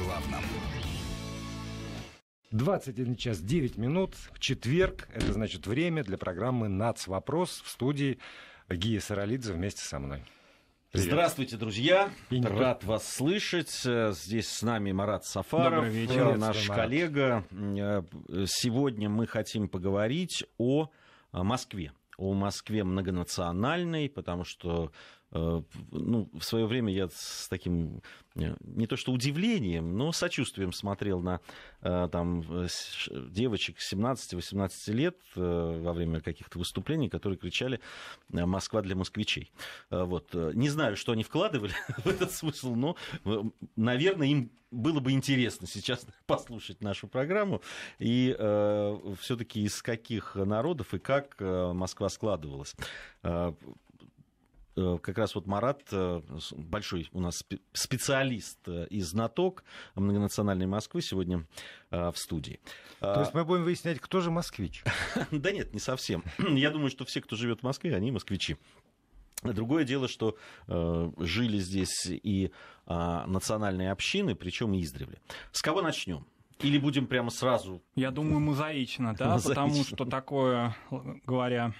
главном. 21 час 9 минут, в четверг, это значит время для программы «Нацвопрос» в студии Гия Саралидзе вместе со мной. Привет. Здравствуйте, друзья! И Рад вас слышать. Здесь с нами Марат Сафаров, вечер, э, наш Марат. коллега. Э, сегодня мы хотим поговорить о Москве. О Москве многонациональной, потому что Э, ну, в свое время я с таким, э, не то что удивлением, но сочувствием смотрел на э, там, девочек 17-18 лет во время каких-то выступлений, которые кричали «Москва для москвичей». Вот. Не знаю, что они вкладывали в этот смысл, но, наверное, им было бы интересно сейчас послушать нашу программу и все-таки из каких народов и как Москва складывалась. Э, как раз вот Марат, э, большой у нас специалист э, и знаток многонациональной Москвы, сегодня в студии. То есть а, мы будем выяснять, кто же москвич? Да нет, не совсем. Я думаю, что все, кто живет в Москве, они москвичи. Другое дело, что жили здесь и а, национальные общины, причем издревле. С кого начнем? Или будем прямо сразу? Я думаю, мозаично, да, мозаично. потому что такое, говоря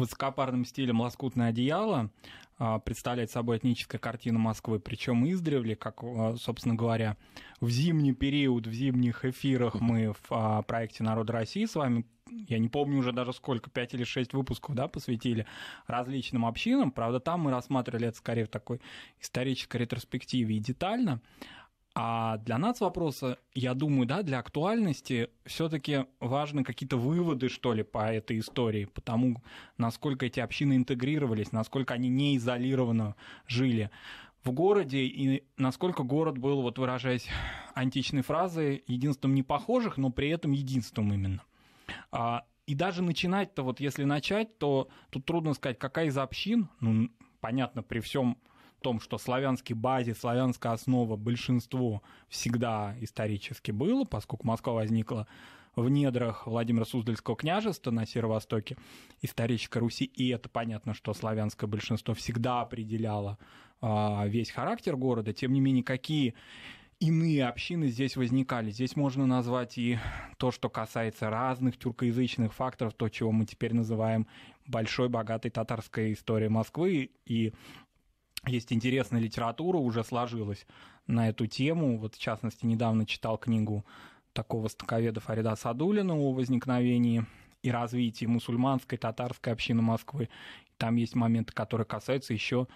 высокопарным стилем лоскутное одеяло а, представляет собой этническую картину Москвы, причем издревле, как, а, собственно говоря, в зимний период, в зимних эфирах мы в а, проекте "Народ России» с вами я не помню уже даже сколько, 5 или 6 выпусков, да, посвятили различным общинам. Правда, там мы рассматривали это скорее в такой исторической ретроспективе и детально. А для нас вопроса, я думаю, да, для актуальности все-таки важны какие-то выводы, что ли, по этой истории, потому насколько эти общины интегрировались, насколько они не изолированно жили в городе, и насколько город был, вот выражаясь античной фразой, единством непохожих, но при этом единством именно. А, и даже начинать-то, вот если начать, то тут трудно сказать, какая из общин, ну, понятно, при всем том, что славянский базис, славянская основа большинство всегда исторически было, поскольку Москва возникла в недрах Владимира Суздальского княжества на северо-востоке исторической Руси, и это понятно, что славянское большинство всегда определяло э, весь характер города, тем не менее, какие иные общины здесь возникали. Здесь можно назвать и то, что касается разных тюркоязычных факторов, то, чего мы теперь называем большой, богатой татарской историей Москвы, и есть интересная литература, уже сложилась на эту тему. Вот, в частности, недавно читал книгу такого стоковеда Фарида Садулина о возникновении и развитии мусульманской, татарской общины Москвы. Там есть моменты, которые касаются еще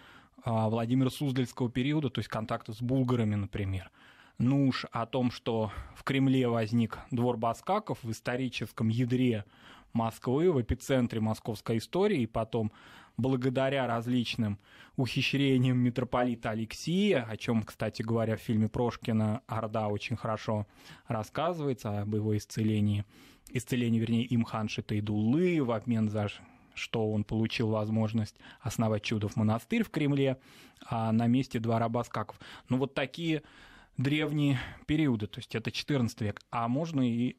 а, Владимира Суздальского периода, то есть контакта с булгарами, например. Ну уж о том, что в Кремле возник двор Баскаков в историческом ядре Москвы, в эпицентре московской истории, и потом благодаря различным ухищрениям митрополита Алексия, о чем, кстати говоря, в фильме Прошкина Орда очень хорошо рассказывается, об его исцелении, исцелении, вернее, им ханши Тайдулы в обмен за что он получил возможность основать чудов монастырь в Кремле, а на месте двора Баскаков. Ну вот такие древние периоды, то есть это 14 век, а можно и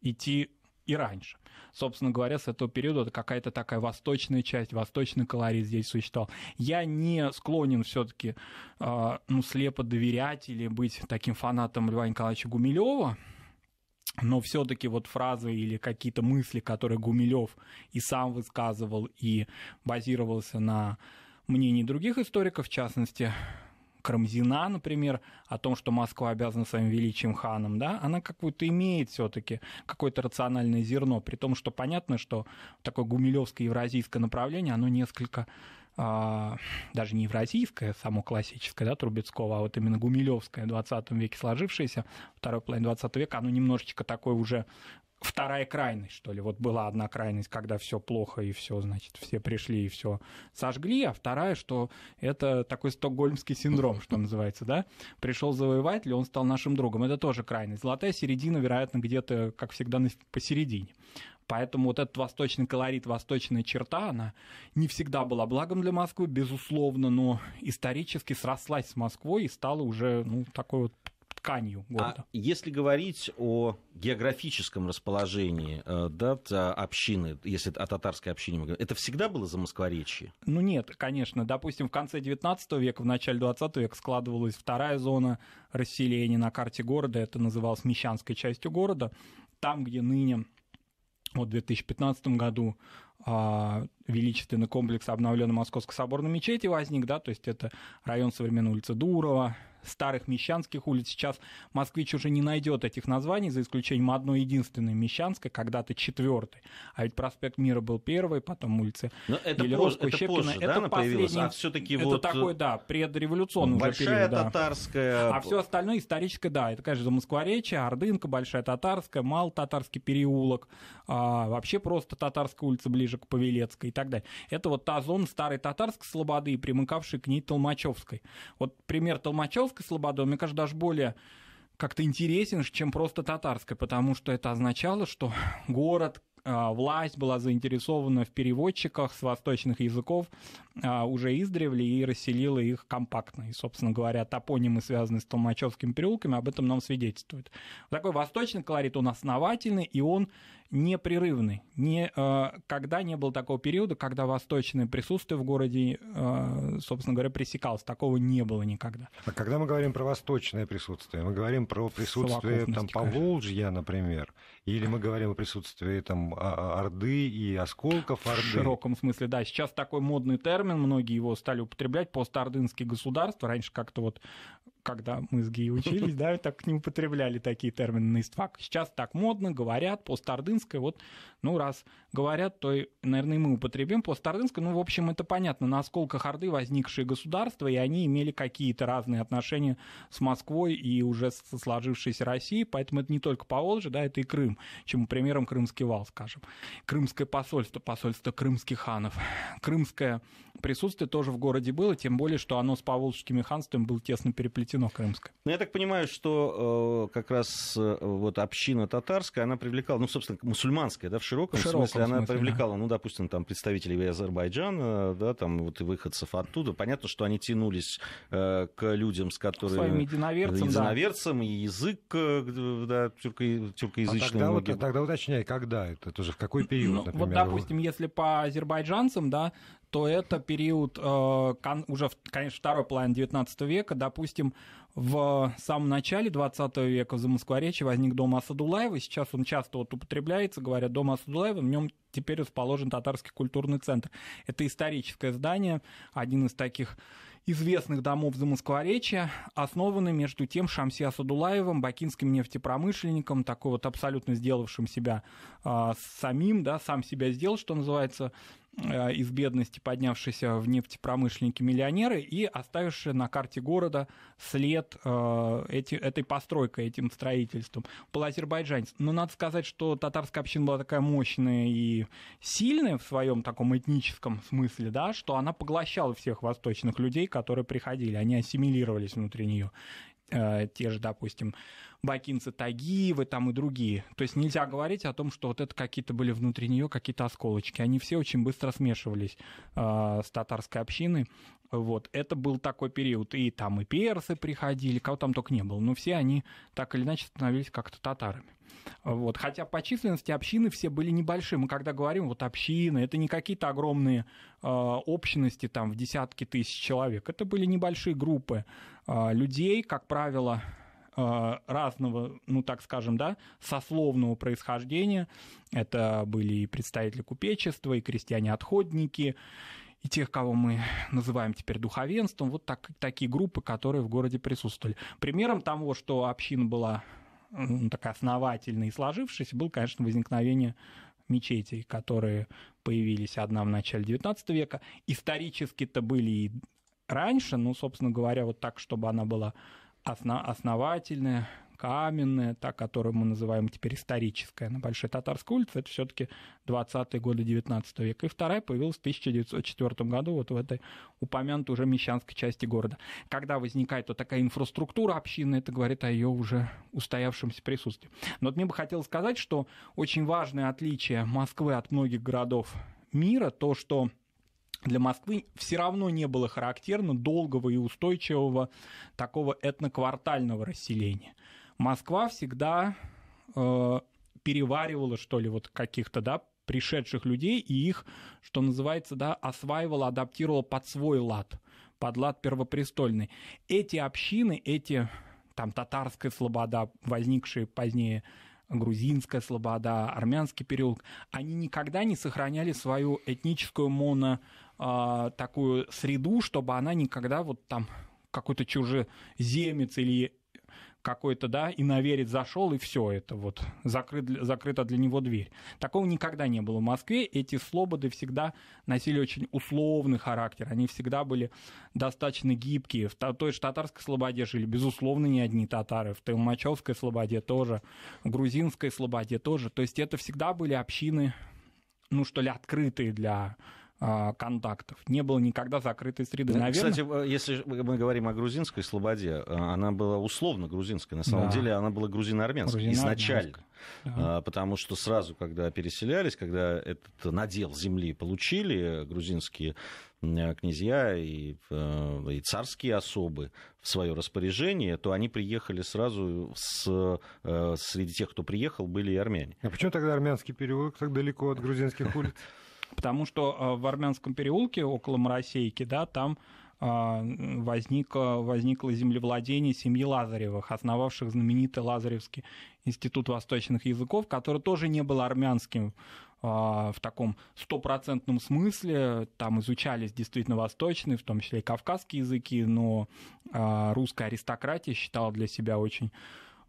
идти и раньше. Собственно говоря, с этого периода какая-то такая восточная часть, восточный колорит здесь существовал. Я не склонен все-таки э, а, ну, слепо доверять или быть таким фанатом Льва Николаевича Гумилева, но все-таки вот фразы или какие-то мысли, которые Гумилев и сам высказывал, и базировался на мнении других историков, в частности, Карамзина, например, о том, что Москва обязана своим величием ханом, да, она какую-то имеет все-таки какое-то рациональное зерно, при том, что понятно, что такое гумилевское евразийское направление, оно несколько а, даже не евразийское, само классическое, да, Трубецкого, а вот именно гумилевское в 20 веке сложившееся, второй половине 20 века, оно немножечко такое уже вторая крайность, что ли. Вот была одна крайность, когда все плохо и все, значит, все пришли и все сожгли, а вторая, что это такой стокгольмский синдром, что называется, да? Пришел завоеватель, он стал нашим другом. Это тоже крайность. Золотая середина, вероятно, где-то, как всегда, посередине. Поэтому вот этот восточный колорит, восточная черта, она не всегда была благом для Москвы, безусловно, но исторически срослась с Москвой и стала уже ну, такой вот тканью а города. А если говорить о географическом расположении э, да, общины, если о татарской общине мы говорим, это всегда было за Москворечье? Ну нет, конечно. Допустим, в конце 19 века, в начале 20 века складывалась вторая зона расселения на карте города. Это называлось Мещанской частью города. Там, где ныне вот в 2015 году а, величественный комплекс обновленной Московской соборной мечети возник, да, то есть это район современной улицы Дурова, старых мещанских улиц. Сейчас москвич уже не найдет этих названий, за исключением одной единственной Мещанской, когда-то четвертой. А ведь проспект Мира был первый, потом улицы Но это Елеровского, позже, Щепкина. Это, позже, это да, последний, а все-таки это вот... такой, э, да, предреволюционный Большая период, да. татарская... А все остальное историческое, да, это, конечно, Москворечье, Ордынка, Большая татарская, Мал татарский переулок, а, вообще просто татарская улица ближе к Павелецкой и так далее. Это вот та зона старой татарской слободы, примыкавшей к ней Толмачевской. Вот пример Толмачевской московской слободой, мне кажется, даже более как-то интересен, чем просто татарская, потому что это означало, что город, а, власть была заинтересована в переводчиках с восточных языков а, уже издревле и расселила их компактно. И, собственно говоря, топонимы, связанные с Толмачевским переулками, об этом нам свидетельствуют. Такой восточный колорит, он основательный, и он непрерывный. Не, э, когда не было такого периода, когда восточное присутствие в городе, э, собственно говоря, пресекалось. Такого не было никогда. А когда мы говорим про восточное присутствие, мы говорим про присутствие там, Поволжья, например, или мы говорим о присутствии там, а, а, Орды и осколков Орды? В широком смысле, да. Сейчас такой модный термин, многие его стали употреблять, постордынские государства. Раньше как-то вот когда мы с Гией учились, да, так не употребляли такие термины на истфак. Сейчас так модно, говорят, постардынское, вот, ну, раз говорят, то, наверное, мы употребим постардынское. Ну, в общем, это понятно, на осколках Орды возникшие государства, и они имели какие-то разные отношения с Москвой и уже со сложившейся Россией, поэтому это не только Поволжье, да, это и Крым, чему примером Крымский вал, скажем. Крымское посольство, посольство крымских ханов. Крымское присутствие тоже в городе было, тем более, что оно с Поволжскими ханствами было тесно переплетено Кино крымское. Ну, я так понимаю, что э, как раз э, вот община татарская, она привлекала, ну, собственно, мусульманская, да, в широком, в широком смысле, она привлекала, да. ну, допустим, там представителей Азербайджана, да, там вот и выходцев оттуда. Понятно, что они тянулись э, к людям, с которыми... Своим единоверцам, единоверцам да. и язык, э, да, тюрко, тюркоязычный. А тогда, многие... вот, а тогда уточняй, когда это, тоже в какой период, ну, например? Вот, допустим, вы... если по азербайджанцам, да, то это период э, уже, конечно, второй половины 19 века. Допустим, в самом начале 20 века в Замоскворечье возник дом Асадулаева. Сейчас он часто вот употребляется, говорят, дом Асадулаева, в нем теперь расположен татарский культурный центр. Это историческое здание, один из таких известных домов Замоскворечья, основаны между тем Шамси Асадулаевым, бакинским нефтепромышленником, такой вот абсолютно сделавшим себя э, самим, да, сам себя сделал, что называется, Э, из бедности поднявшиеся в нефтепромышленники миллионеры и оставившие на карте города след э, эти, этой постройкой, этим строительством. Был азербайджанец. Но надо сказать, что татарская община была такая мощная и сильная в своем таком этническом смысле, да, что она поглощала всех восточных людей, которые приходили. Они ассимилировались внутри нее. Э, те же, допустим, бакинцы Тагиевы там и другие. То есть нельзя говорить о том, что вот это какие-то были внутри нее какие-то осколочки. Они все очень быстро смешивались э, с татарской общиной вот, это был такой период. И там и персы приходили, кого там только не было. Но все они так или иначе становились как-то татарами. Вот. Хотя по численности общины все были небольшие. Мы когда говорим, вот общины, это не какие-то огромные э, общности там в десятки тысяч человек. Это были небольшие группы э, людей, как правило, а, разного, ну так скажем, да, сословного происхождения. Это были и представители купечества, и крестьяне-отходники, и тех, кого мы называем теперь духовенством, вот так, такие группы, которые в городе присутствовали. Примером того, что община была ну, такая основательной и сложившейся, было, конечно, возникновение мечетей, которые появились одна в начале XIX века. Исторически-то были и раньше, но, собственно говоря, вот так, чтобы она была основ, основательная, каменная, та, которую мы называем теперь историческая, на Большой Татарской улице, это все-таки 20-е годы 19 века. И вторая появилась в 1904 году вот в этой упомянутой уже Мещанской части города. Когда возникает вот такая инфраструктура общины, это говорит о ее уже устоявшемся присутствии. Но вот мне бы хотелось сказать, что очень важное отличие Москвы от многих городов мира, то, что для Москвы все равно не было характерно долгого и устойчивого такого этноквартального расселения. Москва всегда э, переваривала, что ли, вот каких-то, да, пришедших людей и их, что называется, да, осваивала, адаптировала под свой лад, под лад первопрестольный. Эти общины, эти, там, татарская слобода, возникшие позднее грузинская слобода, армянский переулок, они никогда не сохраняли свою этническую моно э, такую среду, чтобы она никогда вот там какой-то чужеземец или какой-то, да, и наверить зашел, и все это вот, закрыт, закрыта для него дверь. Такого никогда не было в Москве. Эти слободы всегда носили очень условный характер. Они всегда были достаточно гибкие. В той же татарской слободе жили, безусловно, не одни татары. В Толмачевской слободе тоже, в грузинской слободе тоже. То есть это всегда были общины, ну что ли, открытые для а, контактов. Не было никогда закрытой среды, ну, наверное. Кстати, э, если мы говорим о грузинской слободе, э, она была условно грузинская. На самом да. деле она была грузино-армянская грузино изначально. Да. А, потому что сразу, когда переселялись, когда этот надел земли получили грузинские э, князья и, и царские особы в свое распоряжение, то они приехали сразу с, среди тех, кто приехал, были и армяне. А почему тогда армянский переулок так далеко от грузинских улиц? Потому что э, в Армянском переулке около Моросейки, да, там э, возникло, э, возникло землевладение семьи Лазаревых, основавших знаменитый Лазаревский институт восточных языков, который тоже не был армянским в таком стопроцентном смысле. Там изучались действительно восточные, в том числе и кавказские языки, но русская аристократия считала для себя очень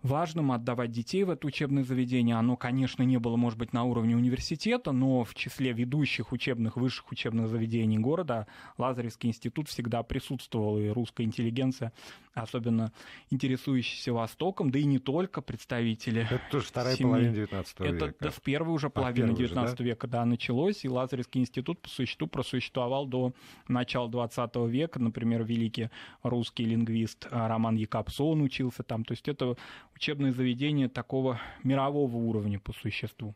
важным отдавать детей в это учебное заведение. Оно, конечно, не было, может быть, на уровне университета, но в числе ведущих учебных, высших учебных заведений города Лазаревский институт всегда присутствовал, и русская интеллигенция, особенно интересующаяся Востоком, да и не только представители Это тоже вторая семьи. половина 19 века. Это да, а в первой уже половины а, 19 да? века, да, началось, и Лазаревский институт по существу просуществовал до начала 20 века. Например, великий русский лингвист Роман Якобсон учился там. То есть это учебное заведение такого мирового уровня по существу.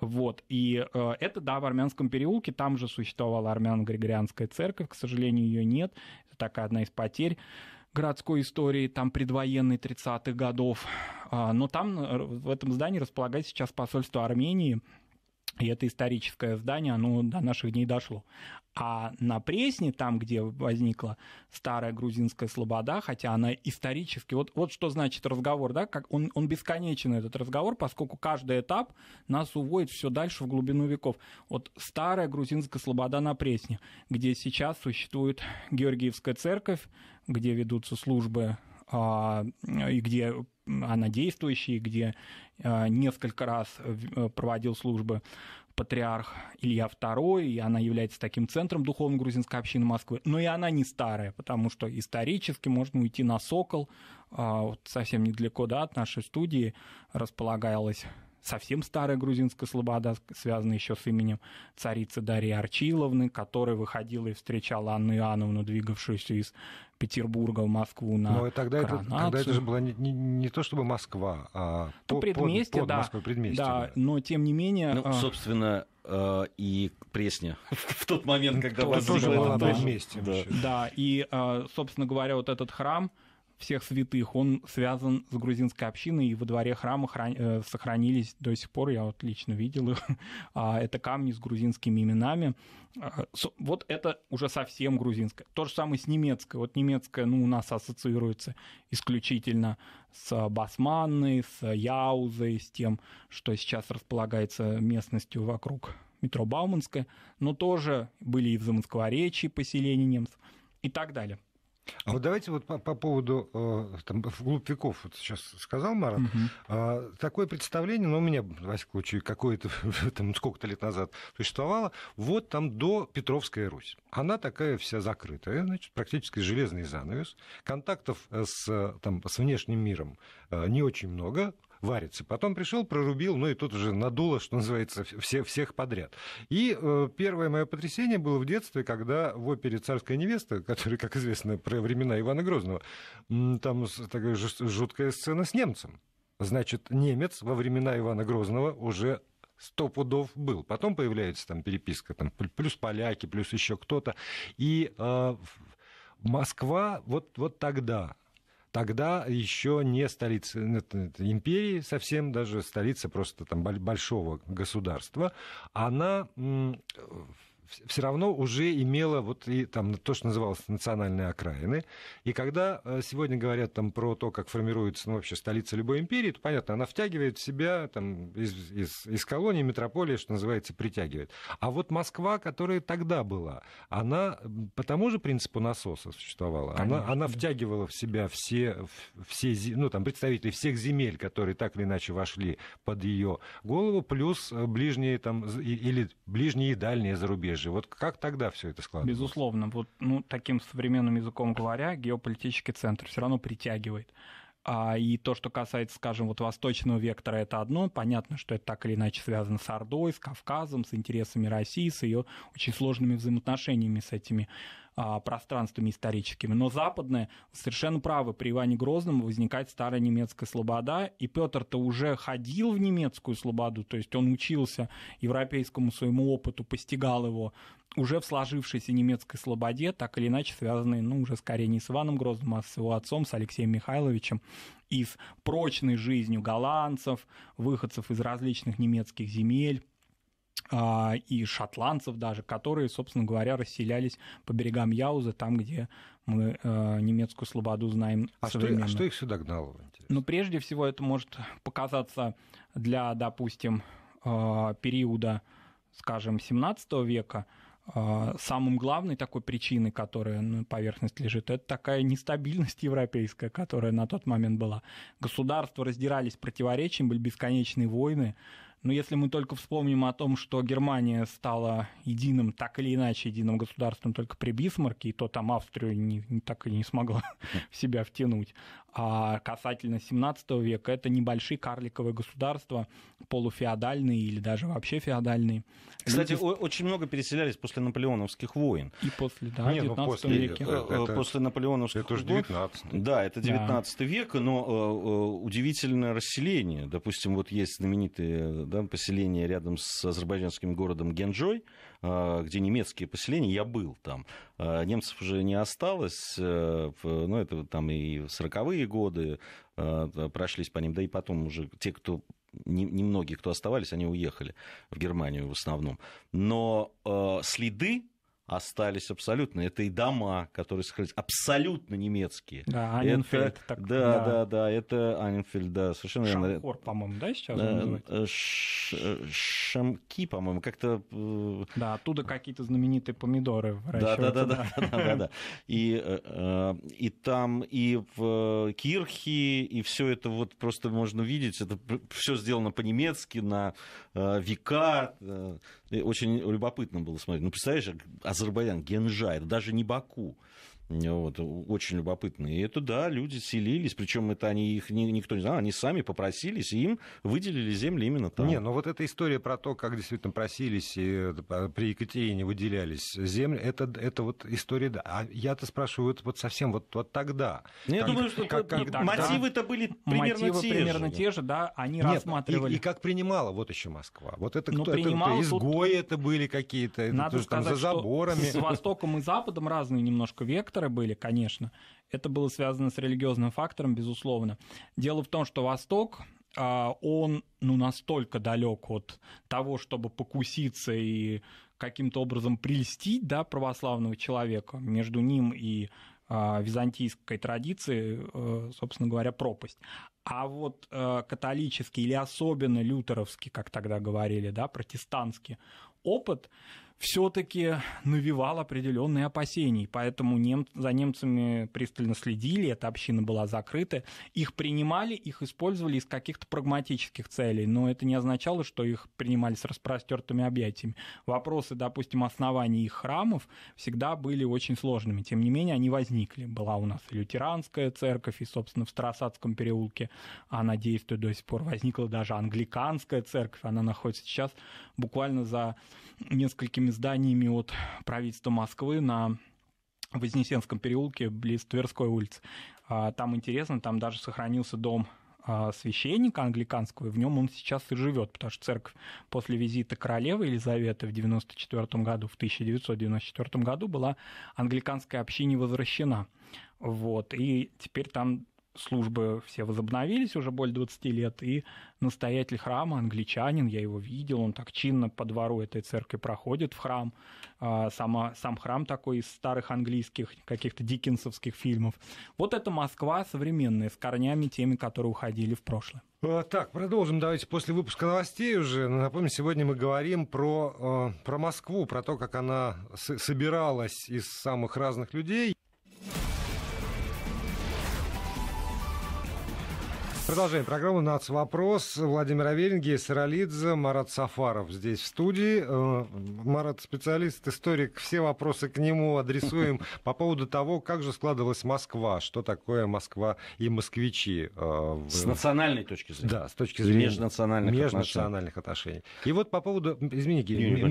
Вот, и э, это, да, в Армянском переулке, там же существовала армян грегорианская церковь, к сожалению, ее нет, это такая одна из потерь городской истории, там предвоенной 30-х годов, э, но там э, в этом здании располагается сейчас посольство Армении, и это историческое здание, оно до наших дней дошло. А на Пресне, там, где возникла старая грузинская слобода, хотя она исторически... Вот, вот что значит разговор, да? Как он, он бесконечен, этот разговор, поскольку каждый этап нас уводит все дальше в глубину веков. Вот старая грузинская слобода на Пресне, где сейчас существует Георгиевская церковь, где ведутся службы а, и где она действующий, где а, несколько раз э, проводил службы патриарх Илья II, и она является таким центром духовной грузинской общины Москвы, но и она не старая, потому что исторически можно уйти на Сокол, а, вот совсем недалеко да, от нашей студии располагалась совсем старая грузинская слобода, связанная еще с именем царицы Дарьи Арчиловны, которая выходила и встречала Анну Иоанновну, двигавшуюся из Петербурга в Москву на Но тогда коронацию. это, тогда это же была не, не, не то чтобы Москва, а то ну, по, предместье, под, под да, предместье. Да, да, но тем не менее... Ну, а, собственно, э, и Пресня в тот момент, когда возникла... Тоже была на да. Да, и, э, собственно говоря, вот этот храм, всех святых, он связан с грузинской общиной, и во дворе храма хран... Э, сохранились до сих пор, я вот лично видел их, а, это камни с грузинскими именами. А, вот это уже совсем грузинское. То же самое с немецкой. Вот немецкая, ну, у нас ассоциируется исключительно с Басманной, с Яузой, с тем, что сейчас располагается местностью вокруг метро Бауманская, но тоже были и в Замоскворечье поселения немцев и так далее. А вот давайте вот по, по поводу э, там, вглубь веков, вот сейчас сказал Марат, угу. такое представление, но ну, у меня, во всяком случае, какое-то там сколько-то лет назад существовало, вот там до Петровская Русь. Она такая вся закрытая, значит, практически железный занавес, контактов э, с, э, там, с внешним миром не очень много, варится. Потом пришел, прорубил, ну и тут уже надуло, что называется, все, всех подряд. И э, первое мое потрясение было в детстве, когда в опере «Царская невеста», которая, как известно, про времена Ивана Грозного, там такая жуткая сцена с немцем. Значит, немец во времена Ивана Грозного уже сто пудов был. Потом появляется там переписка, там, плюс поляки, плюс еще кто-то. И э, Москва вот, вот тогда Тогда еще не столица империи совсем, даже столица просто там большого государства. Она все равно уже имела вот и там то, что называлось национальные окраины. И когда э, сегодня говорят там про то, как формируется ну, вообще столица любой империи, то понятно, она втягивает в себя там из, из, из колонии, метрополии, что называется, притягивает. А вот Москва, которая тогда была, она по тому же принципу насоса существовала. Она, она втягивала в себя все, все ну, там, представители всех земель, которые так или иначе вошли под ее голову, плюс э, ближние там или ближние и дальние зарубежные же. Вот как тогда все это складывалось? Безусловно. Вот ну, таким современным языком говоря, геополитический центр все равно притягивает а, и то, что касается, скажем, вот восточного вектора, это одно. Понятно, что это так или иначе связано с Ордой, с Кавказом, с интересами России, с ее очень сложными взаимоотношениями с этими а, пространствами историческими. Но западное, совершенно правы, при Иване Грозном возникает старая немецкая слобода, и Петр-то уже ходил в немецкую слободу, то есть он учился европейскому своему опыту, постигал его уже в сложившейся немецкой слободе, так или иначе связанные, ну, уже скорее не с Иваном Грозным, а с его отцом, с Алексеем Михайловичем, и с прочной жизнью голландцев, выходцев из различных немецких земель а, и шотландцев даже, которые, собственно говоря, расселялись по берегам Яуза, там, где мы э, немецкую слободу знаем а современно. Что, а что их сюда гнало? Интересно? Ну, прежде всего, это может показаться для, допустим, э, периода, скажем, 17 века – а, самым главной такой причиной, которая на поверхность лежит, это такая нестабильность европейская, которая на тот момент была. Государства раздирались противоречием, были бесконечные войны. Но если мы только вспомним о том, что Германия стала единым, так или иначе, единым государством только при Бисмарке, и то там Австрию не, не так и не смогла в себя втянуть. А касательно 17 века, это небольшие карликовые государства, полуфеодальные или даже вообще феодальные. Кстати, Люди... очень много переселялись после наполеоновских войн. И после, да, Нет, ну, 19 после, веке. Э, э, это, после наполеоновских это войн. 19 век. Да, это 19 да. век, но э, удивительное расселение. Допустим, вот есть знаменитые да, поселения рядом с азербайджанским городом Генджой, а, где немецкие поселения, я был там. А, немцев уже не осталось, э, ну, это там и 40-е годы а, прошлись по ним, да и потом уже те, кто немногие, кто оставались, они уехали в Германию в основном. Но следы остались абсолютно. Это и дома, которые сохранились, абсолютно немецкие. Да, Анинфельд. Это, так, да, да, да, да, это Анинфельд, да, совершенно верно. Шамкор, по-моему, да, сейчас да, э, э, э, шамки, по-моему, как-то... Да, оттуда какие-то знаменитые помидоры да, да, да, да, да, да, да. И, и там, и в Кирхи, и все это вот просто можно видеть, это все сделано по-немецки, на века. Очень любопытно было смотреть. Ну, представляешь, а Азербайджан, это даже не Баку. Вот, очень любопытно. И это да, люди селились, причем это они их никто не знал, они сами попросились, и им выделили земли именно там. Не, ну вот эта история про то, как действительно просились и э, при Екатерине выделялись земли, это, это вот история, да. А я-то спрашиваю, это вот совсем вот, вот тогда. Ну, я как, думаю, что как, как, тогда, мотивы-то были примерно мотивы те примерно же. те же, да, они Нет, рассматривали. И, и как принимала вот еще Москва. Вот это ну, кто? Это, кто? Изгои тут... это были какие-то, надо это, сказать, там, за заборами. Что с Востоком и Западом разные немножко вектор факторы были, конечно. Это было связано с религиозным фактором, безусловно. Дело в том, что Восток, а, он ну, настолько далек от того, чтобы покуситься и каким-то образом прельстить да, православного человека между ним и а, византийской традиции, э, собственно говоря, пропасть. А вот э, католический или особенно лютеровский, как тогда говорили, да, протестантский опыт, все-таки навевал определенные опасения. Поэтому нем... за немцами пристально следили, эта община была закрыта. Их принимали, их использовали из каких-то прагматических целей. Но это не означало, что их принимали с распростертыми объятиями. Вопросы, допустим, оснований их храмов всегда были очень сложными. Тем не менее, они возникли. Была у нас и лютеранская церковь, и, собственно, в Старосадском переулке она действует до сих пор. Возникла даже англиканская церковь, она находится сейчас буквально за несколькими новыми зданиями от правительства Москвы на Вознесенском переулке близ Тверской улицы. А, там интересно, там даже сохранился дом а, священника англиканского, и в нем он сейчас и живет, потому что церковь после визита королевы Елизаветы в 94 году, в 1994 году была англиканской общине возвращена. Вот, и теперь там службы все возобновились уже более 20 лет, и настоятель храма, англичанин, я его видел, он так чинно по двору этой церкви проходит в храм. А, сама, сам храм такой из старых английских каких-то диккенсовских фильмов. Вот это Москва современная, с корнями теми, которые уходили в прошлое. А, так, продолжим. Давайте после выпуска новостей уже. Напомню, сегодня мы говорим про, а, про Москву, про то, как она собиралась из самых разных людей. Продолжаем программу «Нац. Вопрос». Владимир Аверин, Гея Саралидзе, Марат Сафаров здесь в студии. Э, Марат – специалист, историк. Все вопросы к нему адресуем по поводу того, как же складывалась Москва, что такое Москва и москвичи. Э, с национальной точки зрения. Да, с точки зрения. межнациональных, межнациональных отношений. отношений. И вот по поводу, извини,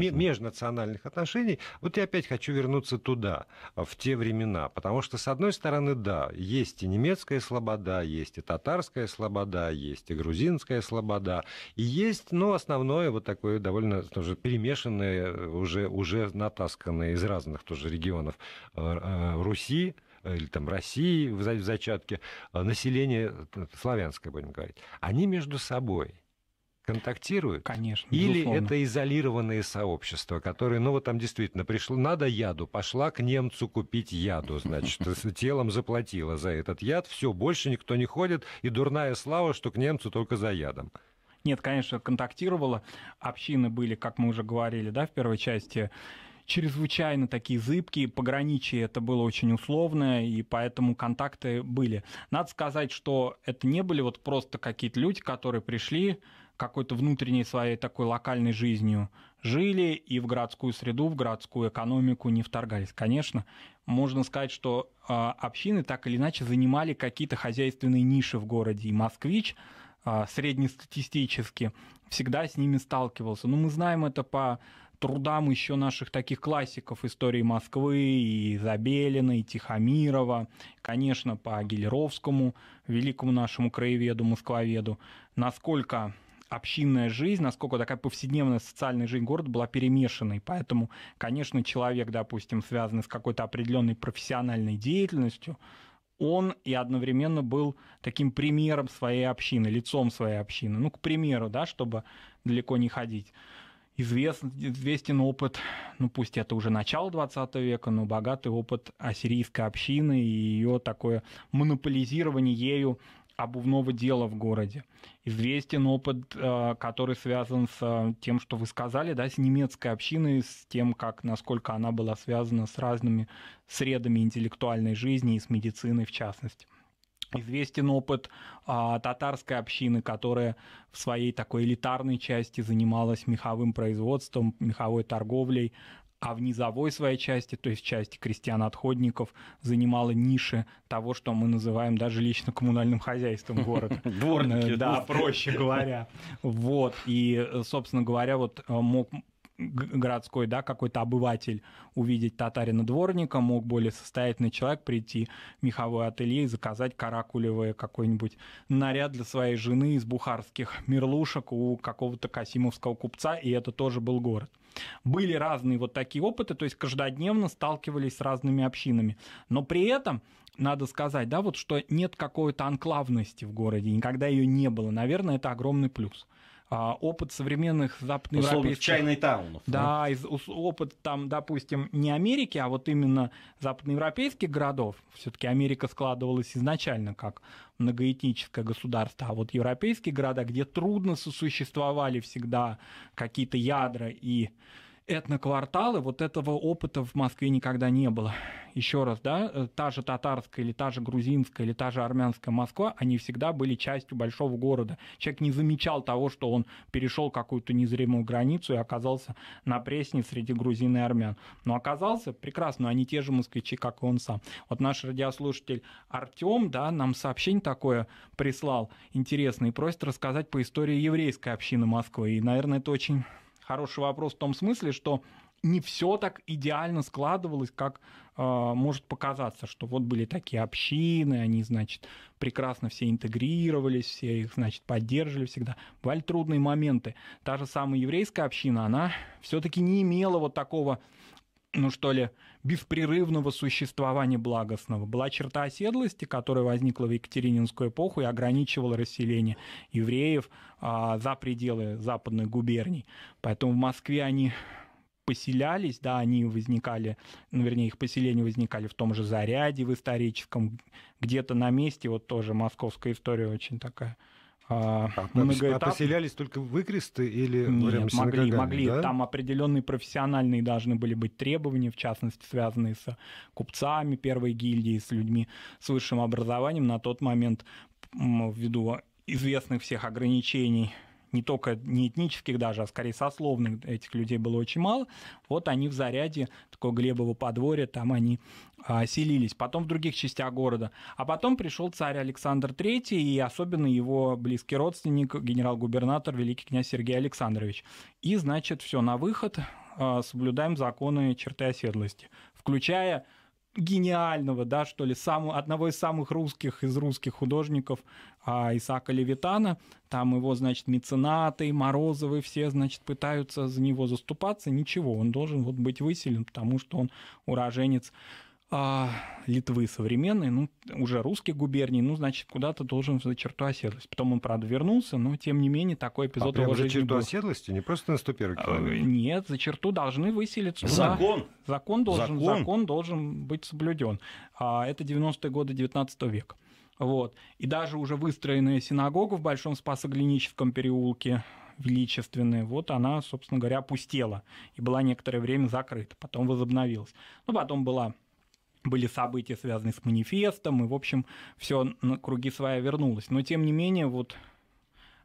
межнациональных отношений, вот я опять хочу вернуться туда, в те времена. Потому что, с одной стороны, да, есть и немецкая слобода, есть и татарская слобода, слобода есть, и грузинская слобода, и есть, ну, основное вот такое довольно тоже перемешанное, э, уже, уже натасканное из разных тоже регионов э, э, Руси, или там России в зачатке, население славянское, будем говорить, они между собой – контактируют? Конечно. Или безусловно. это изолированные сообщества, которые, ну вот там действительно пришло, надо яду, пошла к немцу купить яду, значит, телом заплатила за этот яд, все, больше никто не ходит, и дурная слава, что к немцу только за ядом. Нет, конечно, контактировала. Общины были, как мы уже говорили, да, в первой части, чрезвычайно такие зыбкие, пограничие это было очень условное, и поэтому контакты были. Надо сказать, что это не были вот просто какие-то люди, которые пришли, какой-то внутренней своей такой локальной жизнью жили и в городскую среду, в городскую экономику не вторгались. Конечно, можно сказать, что а, общины так или иначе занимали какие-то хозяйственные ниши в городе, и москвич а, среднестатистически всегда с ними сталкивался. Но мы знаем это по трудам еще наших таких классиков истории Москвы, и Забелина, и Тихомирова, конечно, по Гелеровскому, великому нашему краеведу, москвоведу, насколько общинная жизнь, насколько такая повседневная социальная жизнь города была перемешанной. Поэтому, конечно, человек, допустим, связанный с какой-то определенной профессиональной деятельностью, он и одновременно был таким примером своей общины, лицом своей общины. Ну, к примеру, да, чтобы далеко не ходить. Известен, известен опыт, ну пусть это уже начало 20 века, но богатый опыт ассирийской общины и ее такое монополизирование ею обувного дела в городе. Известен опыт, э, который связан с э, тем, что вы сказали, да, с немецкой общиной, с тем, как, насколько она была связана с разными средами интеллектуальной жизни и с медициной в частности. Известен опыт а, татарской общины, которая в своей такой элитарной части занималась меховым производством, меховой торговлей, а в низовой своей части, то есть части крестьян-отходников, занимала ниши того, что мы называем даже лично-коммунальным хозяйством города. Дворники. Э, да, проще говоря. Вот, и, э, собственно говоря, вот э, мог городской, да, какой-то обыватель увидеть татарина дворника, мог более состоятельный человек прийти в меховой ателье и заказать каракулевое какой-нибудь наряд для своей жены из бухарских мерлушек у какого-то касимовского купца, и это тоже был город. Были разные вот такие опыты, то есть каждодневно сталкивались с разными общинами. Но при этом надо сказать, да, вот что нет какой-то анклавности в городе, никогда ее не было. Наверное, это огромный плюс. А, опыт современных западноевропейских... Чайнайтаунов. Да, да, из, опыт там, допустим, не Америки, а вот именно западноевропейских городов. все таки Америка складывалась изначально как многоэтническое государство, а вот европейские города, где трудно сосуществовали всегда какие-то ядра и этнокварталы, вот этого опыта в Москве никогда не было. Еще раз, да, э, та же татарская или та же грузинская или та же армянская Москва, они всегда были частью большого города. Человек не замечал того, что он перешел какую-то незримую границу и оказался на Пресне среди грузин и армян. Но оказался прекрасно, они те же москвичи, как и он сам. Вот наш радиослушатель Артем, да, нам сообщение такое прислал интересное и просит рассказать по истории еврейской общины Москвы. И, наверное, это очень Хороший вопрос в том смысле, что не все так идеально складывалось, как э, может показаться, что вот были такие общины, они, значит, прекрасно все интегрировались, все их, значит, поддерживали всегда. Бывали трудные моменты. Та же самая еврейская община, она все-таки не имела вот такого ну что ли, беспрерывного существования благостного. Была черта оседлости, которая возникла в Екатерининскую эпоху и ограничивала расселение евреев а, за пределы западной губернии. Поэтому в Москве они поселялись, да, они возникали, ну, вернее, их поселения возникали в том же Заряде в историческом, где-то на месте, вот тоже московская история очень такая а, а, многоэтап... А поселялись только выкресты или Нет, прям могли, могли. Да? Там определенные профессиональные должны были быть требования, в частности, связанные с купцами первой гильдии, с людьми с высшим образованием. На тот момент, ввиду известных всех ограничений не только не этнических даже, а скорее сословных этих людей было очень мало. Вот они в заряде, такого Глебово подворье, там они оселились. А, потом в других частях города. А потом пришел царь Александр III и особенно его близкий родственник, генерал-губернатор, великий князь Сергей Александрович. И, значит, все на выход а, соблюдаем законы черты оседлости, включая гениального, да, что ли, самого, одного из самых русских из русских художников а, Исаака Левитана. Там его, значит, меценаты, Морозовы все, значит, пытаются за него заступаться. Ничего, он должен вот быть выселен, потому что он уроженец а, Литвы современной, ну, уже русских губерний, ну, значит, куда-то должен за черту оседлость. Потом он, правда, вернулся, но, тем не менее, такой эпизод а прям его за черту был. оседлости? Не просто на 101 а, километр? А, нет, за черту должны выселиться. Закон? Туда. Закон должен, закон? закон должен быть соблюден. А, это 90-е годы 19 века. Вот. И даже уже выстроенная синагога в Большом Спасоглиническом переулке, величественная, вот она, собственно говоря, опустела и была некоторое время закрыта, потом возобновилась. Ну, потом была были события, связанные с манифестом, и, в общем, все на круги своя вернулось. Но, тем не менее, вот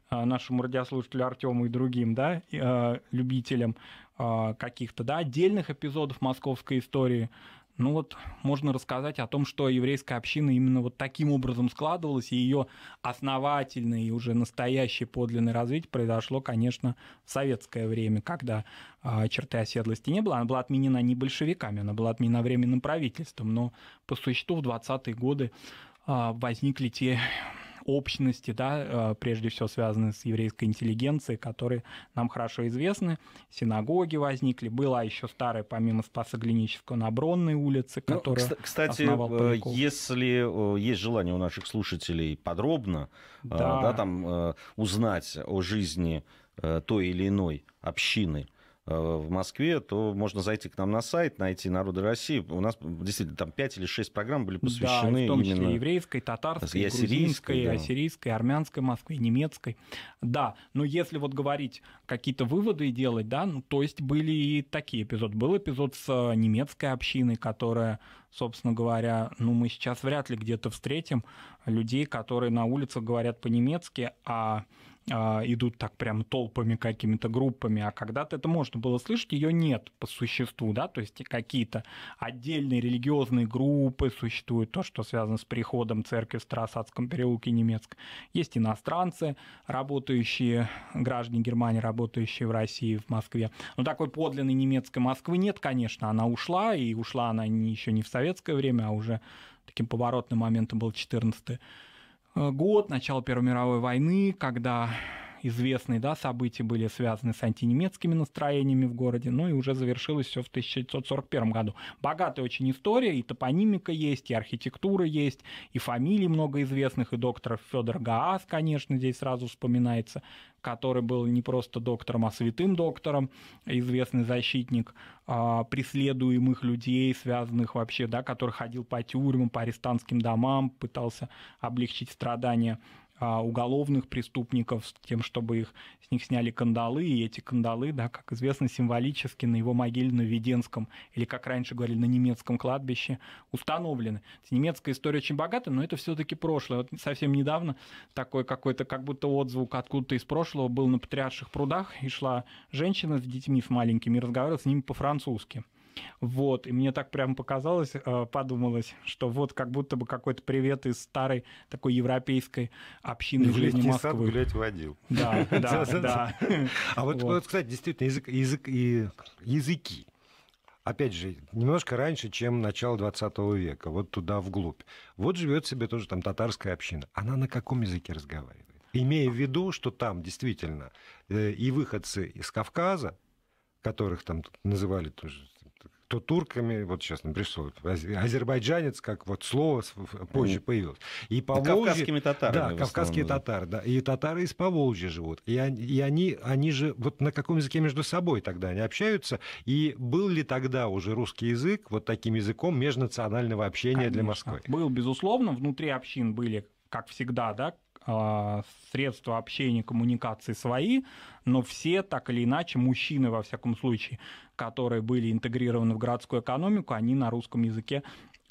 а, нашему радиослушателю Артему и другим, да, а, любителям а, каких-то, да, отдельных эпизодов московской истории, ну вот можно рассказать о том, что еврейская община именно вот таким образом складывалась, и ее основательное и уже настоящее подлинное развитие произошло, конечно, в советское время, когда э, черты оседлости не было. Она была отменена не большевиками, она была отменена временным правительством, но по существу в 20-е годы э, возникли те общности, да, э, прежде всего связанные с еврейской интеллигенцией, которые нам хорошо известны. Синагоги возникли, была еще старая, помимо Спаса Глинического, на Бронной улице, ну, которая ну, Кстати, э, если э, есть желание у наших слушателей подробно да. Да, там, узнать о жизни той или иной общины – Э, в Москве, то можно зайти к нам на сайт, найти «Народы России». У нас действительно там 5 или 6 программ были посвящены да, в том числе именно... еврейской, татарской, и грузинской, да. ассирийской, армянской Москве, немецкой. Да, но если вот говорить какие-то выводы делать, да, ну, то есть были и такие эпизоды. Был эпизод с э, немецкой общиной, которая, собственно говоря, ну, мы сейчас вряд ли где-то встретим людей, которые на улицах говорят по-немецки, а а, идут так прям толпами какими-то группами, а когда-то это можно было слышать, ее нет по существу, да, то есть какие-то отдельные религиозные группы существуют, то, что связано с приходом церкви в Старосадском переулке немецк. Есть иностранцы, работающие, граждане Германии, работающие в России, в Москве. Но ну, такой подлинной немецкой Москвы нет, конечно, она ушла, и ушла она еще не в советское время, а уже таким поворотным моментом был 14 Э, год, начало Первой мировой войны, когда известные да, события были связаны с антинемецкими настроениями в городе, ну и уже завершилось все в 1941 году. Богатая очень история, и топонимика есть, и архитектура есть, и фамилии много известных, и доктор Федор Гаас, конечно, здесь сразу вспоминается, который был не просто доктором, а святым доктором, известный защитник э, преследуемых людей, связанных вообще, да, который ходил по тюрьмам, по арестантским домам, пытался облегчить страдания а, уголовных преступников, с тем, чтобы их, с них сняли кандалы, и эти кандалы, да, как известно, символически на его могиле на Веденском, или, как раньше говорили, на немецком кладбище, установлены. Немецкая история очень богата, но это все таки прошлое. Вот совсем недавно такой какой-то, как будто отзвук откуда-то из прошлого был на Патриарших прудах, и шла женщина с детьми с маленькими, и разговаривала с ними по-французски. Вот, и мне так прям показалось, э, подумалось, что вот как будто бы какой-то привет из старой такой европейской общины в жизни Москвы. Сад гулять водил. Да, да, да. А вот, кстати, действительно, языки опять же, немножко раньше, чем начало 20 века, вот туда вглубь. Вот живет себе тоже там татарская община. Она на каком языке разговаривает? Имея в виду, что там действительно э, и выходцы из Кавказа, которых там называли тоже кто турками, вот сейчас например, азербайджанец, как вот слово позже появилось. И по Волжье, кавказскими татарами. Да, кавказские татары, да. И татары из Поволжья живут. И они, и они, они же вот на каком языке между собой тогда они общаются? И был ли тогда уже русский язык вот таким языком межнационального общения Конечно. для Москвы? Был, безусловно. Внутри общин были, как всегда, да, а, средства общения, коммуникации свои, но все так или иначе мужчины во всяком случае которые были интегрированы в городскую экономику, они на русском языке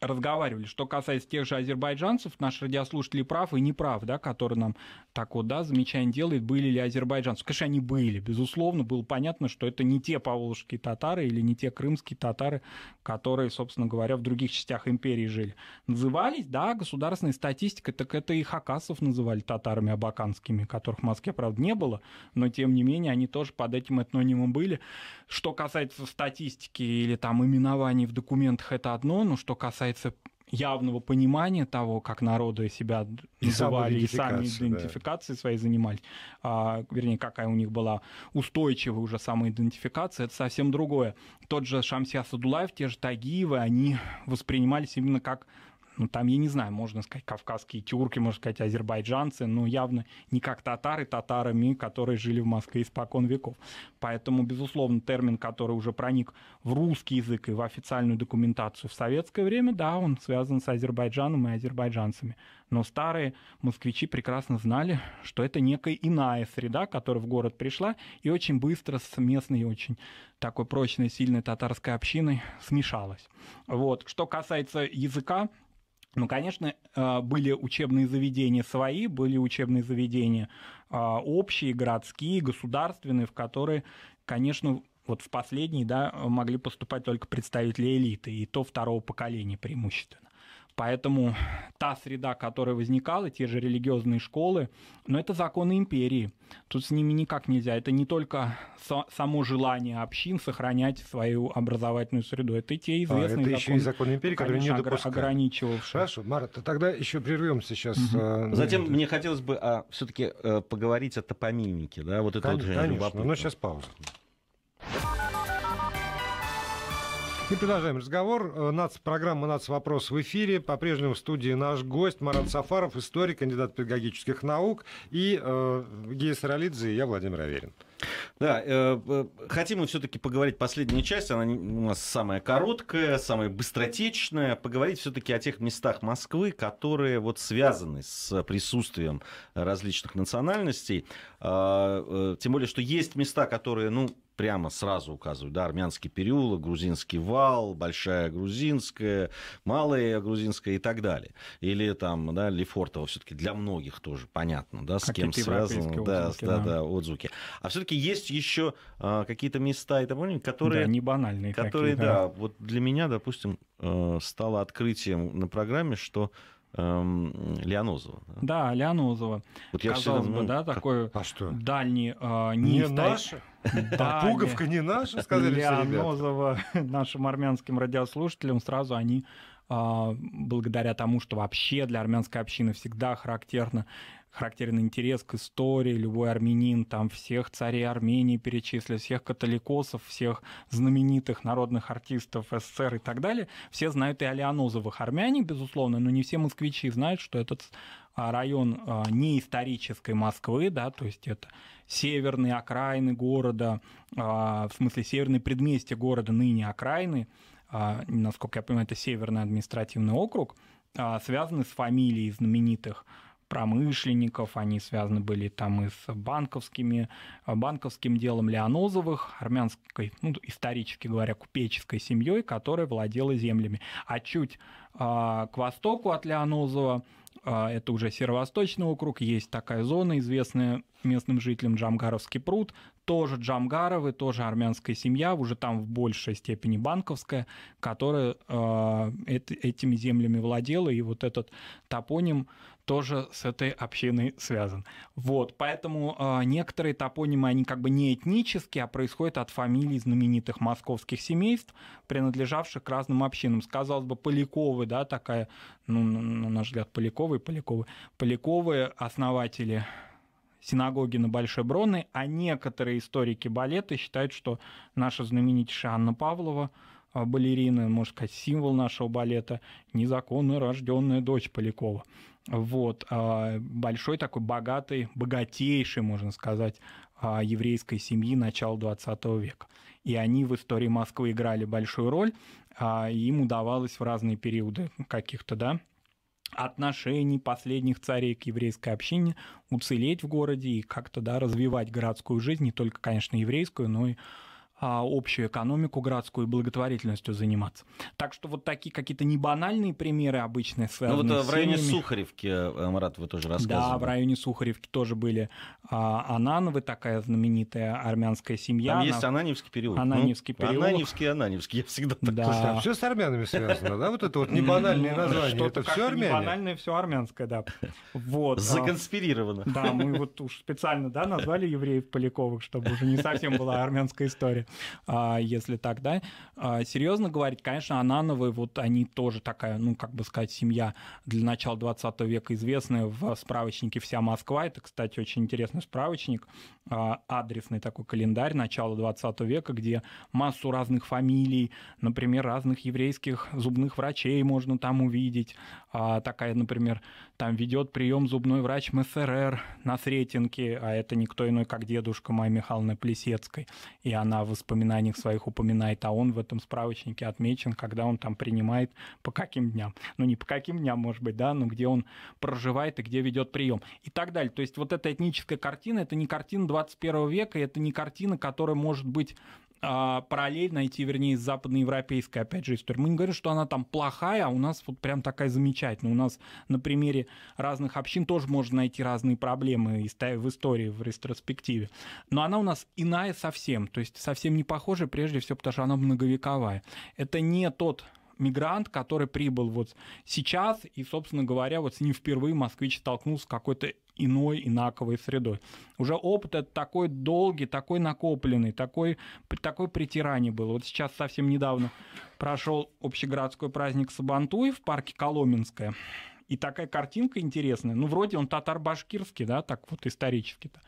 разговаривали. Что касается тех же азербайджанцев, наши радиослушатели прав и не прав, да, которые нам так вот, да, замечание делают, были ли азербайджанцы. Конечно, они были, безусловно, было понятно, что это не те поволжские татары или не те крымские татары, которые, собственно говоря, в других частях империи жили. Назывались, да, Государственная статистика так это и хакасов называли татарами абаканскими, которых в Москве, правда, не было, но, тем не менее, они тоже под этим этнонимом были. Что касается статистики или там именований в документах, это одно, но что касается касается явного понимания того, как народы себя называли и сами идентификации да. своей занимались, а, вернее, какая у них была устойчивая уже самоидентификация, это совсем другое. Тот же Шамси Асадулаев, те же Тагиевы, они воспринимались именно как ну, там, я не знаю, можно сказать, кавказские тюрки, можно сказать, азербайджанцы, но явно не как татары татарами, которые жили в Москве испокон веков. Поэтому, безусловно, термин, который уже проник в русский язык и в официальную документацию в советское время, да, он связан с Азербайджаном и азербайджанцами. Но старые москвичи прекрасно знали, что это некая иная среда, которая в город пришла, и очень быстро с местной, очень такой прочной, сильной татарской общиной смешалась. Вот. Что касается языка, ну, конечно, а, были учебные заведения свои, были учебные заведения а, общие, городские, государственные, в которые, конечно, вот в последние, да, могли поступать только представители элиты, и то второго поколения преимущественно. Поэтому та среда, которая возникала, те же религиозные школы, но это законы империи. Тут с ними никак нельзя. Это не только со- само желание общин сохранять свою образовательную среду. Это и те а, известные а, это законы, еще и законы империи, которые не допускают. ограничивавшие. Хорошо, Марат, тогда еще прервемся сейчас. Угу. А, Затем мне хотелось бы а, все-таки а, э, поговорить о топомильнике. Да? Вот это конечно, вот ну, конечно. но сейчас пауза. И продолжаем разговор. Э, НАЦ, программа «НАЦ. Вопрос» в эфире. По-прежнему в студии наш гость Марат Сафаров, историк, кандидат педагогических наук, и э, Гея Саралидзе, и я, Владимир Аверин. Да, э, э хотим мы все-таки поговорить последняя часть, она у нас самая короткая, самая быстротечная, поговорить все-таки о тех местах Москвы, которые вот связаны с присутствием различных национальностей, э, э, тем более, что есть места, которые, ну, прямо сразу указывают, да, армянский переулок, грузинский вал, большая грузинская, малая грузинская и так далее. Или там, да, Лефортово все-таки для многих тоже понятно, да, с кем связано, отзвуки, да, да, да, да, отзвуки. А все-таки есть еще а, какие-то места, это помню, которые... Да, не банальные которые, да. да, вот для меня, допустим, э, стало открытием на программе, что эм, Леонозова. Да, да Леонозова. Вот я Казалось всегда, бы, да, как... такой а что? дальний... Э, не не наша? Да, Пуговка не наша, сказали Леонозова нашим армянским радиослушателям сразу они а, благодаря тому, что вообще для армянской общины всегда характерно характерен интерес к истории, любой армянин, там всех царей Армении перечислил, всех католикосов, всех знаменитых народных артистов СССР и так далее. Все знают и Алианозовых армяне, безусловно, но не все москвичи знают, что этот а, район а, не исторической Москвы, да, то есть это северные окраины города, в смысле северные предместья города, ныне окраины, а, насколько я понимаю, это Северный административный округ, а, связаны с фамилией знаменитых промышленников, они связаны были там и с банковскими, а, банковским делом Леонозовых, армянской, ну, исторически говоря, купеческой семьей, которая владела землями. А чуть а, к востоку от Леонозова, а, это уже северо-восточный округ, есть такая зона, известная местным жителям Джамгаровский пруд, тоже Джамгаровы, тоже армянская семья, уже там в большей степени банковская, которая э, эт, этими землями владела, и вот этот топоним тоже с этой общиной связан. Вот, поэтому э, некоторые топонимы, они как бы не этнические, а происходят от фамилий знаменитых московских семейств, принадлежавших к разным общинам. Сказалось бы, Поляковы, да, такая, ну, на наш взгляд, Поляковы, Поляковы, Поляковы основатели синагоги на Большой Бронной, а некоторые историки балета считают, что наша знаменитейшая Анна Павлова э, балерина, можно сказать, символ нашего балета, незаконно рожденная дочь Полякова. Вот, а, большой такой богатый, богатейший, можно сказать, а, еврейской семьи начала 20 века. И они в истории Москвы играли большую роль, а им удавалось в разные периоды каких-то, да, отношений последних царей к еврейской общине, уцелеть в городе и как-то да, развивать городскую жизнь, не только, конечно, еврейскую, но и а, общую экономику городскую и благотворительностью заниматься. Так что вот такие какие-то небанальные примеры обычные. Ну вот э, в районе семьями. Сухаревки, э, Марат, вы тоже рассказывали. Да, в районе Сухаревки тоже были а, Анановы, такая знаменитая армянская семья. Там Она... есть Ананевский период. Ну, Ананевский ну, период. Ананевский, Ананевский, я всегда так да. А все с армянами связано, да? Вот это вот небанальные названия. Это все армяне? Небанальное, все армянское, да. Вот. Законспирировано. Да, мы вот уж специально, да, назвали евреев Поляковых, чтобы уже не совсем была армянская история. А, если так, да. А, серьезно говорить, конечно, Анановы, вот они тоже такая, ну, как бы сказать, семья для начала 20 века известная в справочнике «Вся Москва». Это, кстати, очень интересный справочник, а, адресный такой календарь начала 20 века, где массу разных фамилий, например, разных еврейских зубных врачей можно там увидеть. Такая, например, там ведет прием зубной врач МСРР на Сретенке, а это никто иной, как дедушка Майя Михайловна Плесецкой, и она в воспоминаниях своих упоминает, а он в этом справочнике отмечен, когда он там принимает по каким дням. Ну, не по каким дням, может быть, да, но где он проживает и где ведет прием. И так далее. То есть вот эта этническая картина, это не картина 21 века, это не картина, которая может быть а, параллель найти, вернее, западноевропейская опять же, история. Мы не говорим, что она там плохая, а у нас вот прям такая замечательная. У нас на примере разных общин тоже можно найти разные проблемы в истории, в ретроспективе. Но она у нас иная совсем, то есть совсем не похожа, прежде всего, потому что она многовековая. Это не тот мигрант, который прибыл вот сейчас, и, собственно говоря, вот с ним впервые москвич столкнулся с какой-то иной инаковой средой. Уже опыт это такой долгий, такой накопленный, такой, такой притирание было. Вот сейчас совсем недавно прошел общеградской праздник Сабантуй в парке Коломенское. И такая картинка интересная. Ну, вроде он татар-башкирский, да, так вот исторически-то.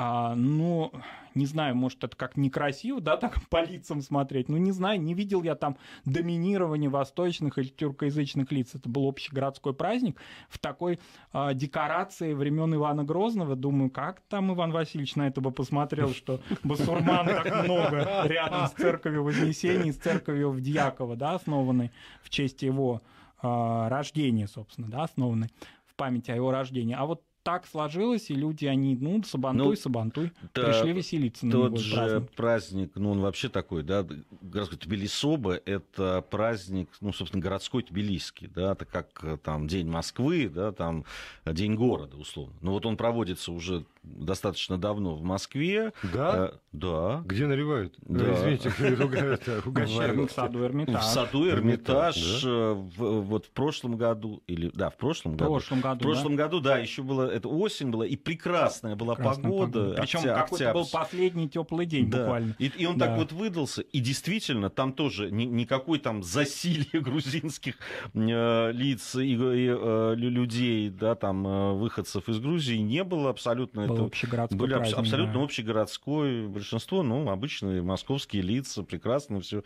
А, ну, не знаю, может, это как некрасиво, да, так по лицам смотреть. Ну, не знаю, не видел я там доминирование восточных или тюркоязычных лиц. Это был общегородской праздник. В такой а, декорации времен Ивана Грозного, думаю, как там Иван Васильевич на это бы посмотрел, что басурман так много рядом с церковью Вознесения, с церковью в Дьяково, да, основанной в честь его а, рождения, собственно, да, основанной в память о его рождении. А вот так сложилось, и люди, они, ну, сабантуй, ну, сабантуй, да, пришли веселиться на Тот же праздник. праздник, ну, он вообще такой, да, городской Тбилисоба, это праздник, ну, собственно, городской тбилисский, да, это как э, там День Москвы, да, там День города, условно. Но ну, вот он проводится уже достаточно давно в Москве. Да? Э, да. Где наливают? Ну, да. Извините, ругают, В саду Эрмитаж. В саду Эрмитаж. Э, э, вот в прошлом году, или да, в прошлом году. В прошлом году, В прошлом году, да, еще было, это осень была, и прекрасная была погода. Причем какой-то был последний теплый день буквально. И он так вот выдался, и действительно, там тоже никакой там засилье грузинских э, лиц и людей, да, там выходцев из Грузии не было абсолютно был общегородской были праздник, абсолютно да. общегородской. Большинство, ну, обычные московские лица, прекрасно все.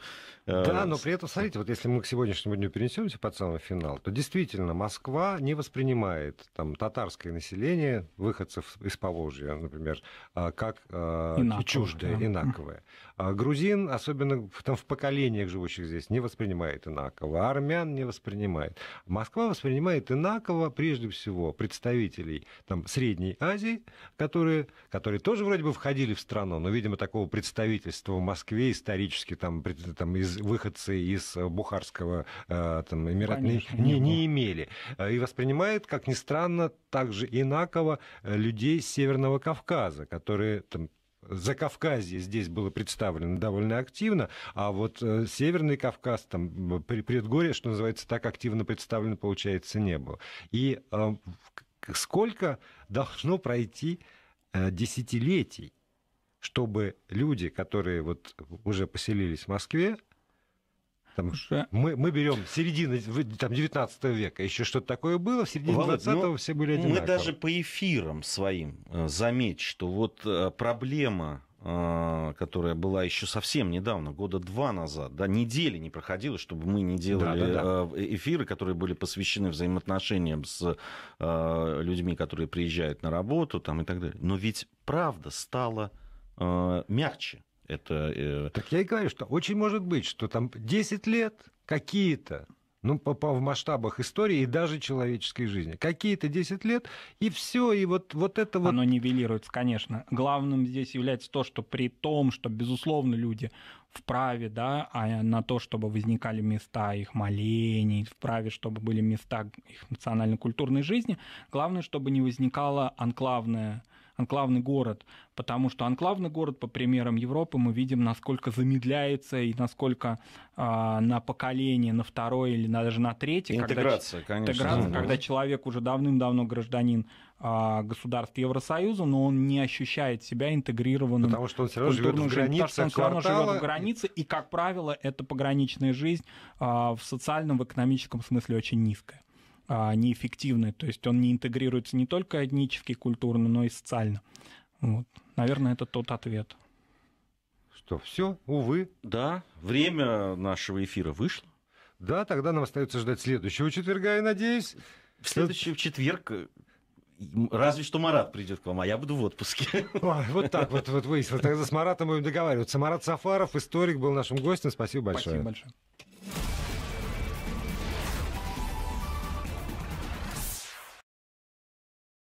Э, да, но при этом, смотрите, вот если мы к сегодняшнему дню перенесемся под самый финал, то действительно Москва не воспринимает там татарское население, выходцев из Поволжья, например, а, как а, инаковое, чуждое, да. инаковое. А грузин, особенно там, в поколениях живущих здесь, не воспринимает инаково, армян не воспринимает. Москва воспринимает инаково, прежде всего, представителей там, Средней Азии, которые, которые тоже вроде бы входили в страну, но, видимо, такого представительства в Москве исторически, там, там из, выходцы из э, Бухарского э, там, Эмирата Конечно, не, не, имели. Э, и воспринимает, как ни странно, также инаково э, людей Северного Кавказа, которые там, за Кавказье здесь было представлено довольно активно, а вот Северный Кавказ, там, предгорье, что называется, так активно представлено, получается, не было. И сколько должно пройти э, десятилетий, чтобы люди, которые вот уже поселились в Москве, там, да. мы, мы берем середину там, 19 века, еще что-то такое было, в середине 20-го ну, все были одинаковые. Мы даже по эфирам своим э, заметим, что вот э, проблема а, которая была еще совсем недавно, года два назад, да, недели не проходило, чтобы мы не делали да, да, да. А, э, эфиры, которые были посвящены взаимоотношениям с а, людьми, которые приезжают на работу там, и так далее. Но ведь правда стала мягче. Это... Э, так я и говорю, что очень может быть, что там 10 лет какие-то ну, по, по, в масштабах истории и даже человеческой жизни. Какие-то 10 лет, и все, и вот, вот это вот... Оно нивелируется, конечно. Главным здесь является то, что при том, что, безусловно, люди вправе, да, а на то, чтобы возникали места их молений, вправе, чтобы были места их национально-культурной жизни, главное, чтобы не возникало анклавное анклавный город, потому что анклавный город, по примерам Европы, мы видим, насколько замедляется и насколько э, на поколение, на второе или даже на третье. Интеграция, когда, конечно. Интеграция, да. когда человек уже давным-давно гражданин э, государств Евросоюза, но он не ощущает себя интегрированным. Потому что он все равно живет в границе, потому что он все равно живет в границе, и, как правило, эта пограничная жизнь э, в социальном, в экономическом смысле очень низкая. А, неэффективны. То есть он не интегрируется не только этнически, культурно, но и социально. Вот. Наверное, это тот ответ. Что, все? Увы. Да, время нашего эфира вышло. Да, тогда нам остается ждать следующего четверга, я надеюсь. В следующий четверг Разве что Марат придет к вам, а я буду в отпуске. Ой, вот так вот, вот выяснилось. Тогда с Маратом будем договариваться. Марат Сафаров, историк, был нашим гостем. Спасибо большое. Спасибо большое.